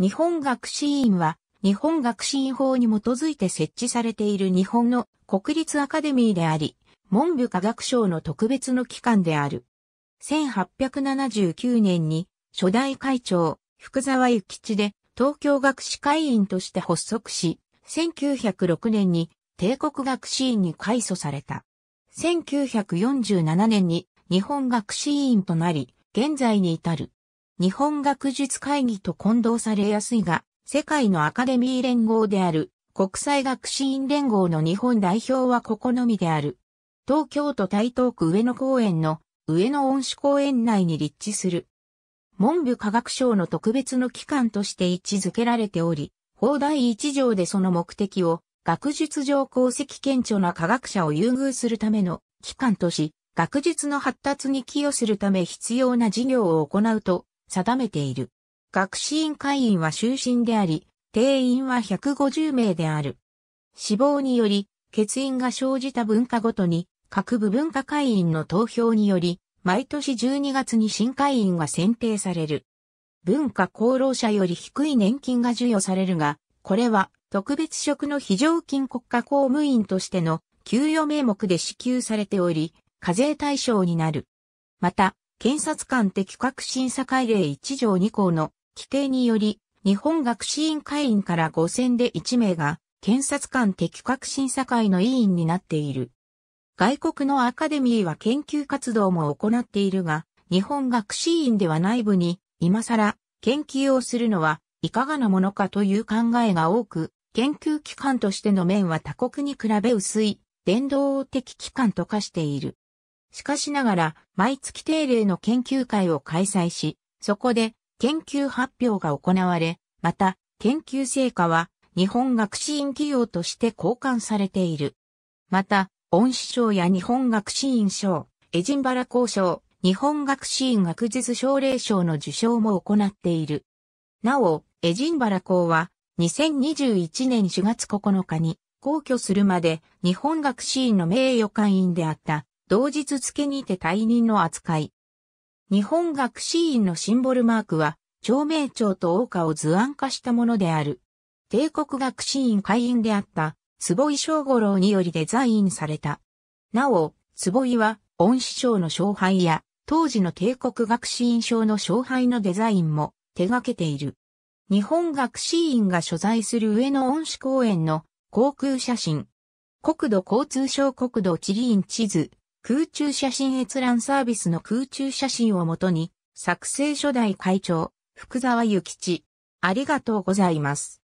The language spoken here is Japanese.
日本学士院は、日本学士院法に基づいて設置されている日本の国立アカデミーであり、文部科学省の特別の機関である。1879年に初代会長、福沢諭吉で東京学士会員として発足し、1906年に帝国学士院に改組された。1947年に日本学士院となり、現在に至る。日本学術会議と混同されやすいが、世界のアカデミー連合である国際学士院連合の日本代表はここのみである。東京都台東区上野公園の上野恩賜公園内に立地する。文部科学省の特別の機関として位置づけられており、法第1条でその目的を学術上功績顕著な科学者を優遇するための機関とし、学術の発達に寄与するため必要な事業を行うと定めている。学士院会員は終身であり、定員は150名である。死亡により、欠員が生じた文化ごとに、各部文化会員の投票により、毎年12月に新会員が選定される。文化功労者より低い年金が授与されるが、これは特別職の非常勤国家公務員としての給与名目で支給されており、課税対象になる。また、検察官的確審査会令1条2項の規定により、日本学士院会員から5選で1名が、検察官的確審査会の委員になっている。外国のアカデミーは研究活動も行っているが、日本学士院では内部に、今更、研究をするのは、いかがなものかという考えが多く、研究機関としての面は他国に比べ薄い、伝道的機関と化している。しかしながら、毎月定例の研究会を開催し、そこで研究発表が行われ、また、研究成果は日本学士院企業として交換されている。また、恩師賞や日本学士院賞、エジンバラ校賞、日本学士院学術奨励賞の受賞も行っている。なお、エジンバラ校は、2021年4月9日に、皇居するまで日本学士院の名誉会員であった同日付にて退任の扱い。日本学士院のシンボルマークは、長名長と王家を図案化したものである。帝国学士院会員であった、坪井正五郎によりデザインされた。なお、坪井は、恩師賞の勝敗や、当時の帝国学士院賞の勝敗のデザインも手掛けている。日本学士院が所在する上野恩師公園の航空写真。国土交通省国土地理院地図、空中写真閲覧サービスの空中写真をもとに、作成初代会長、福沢諭吉。ありがとうございます。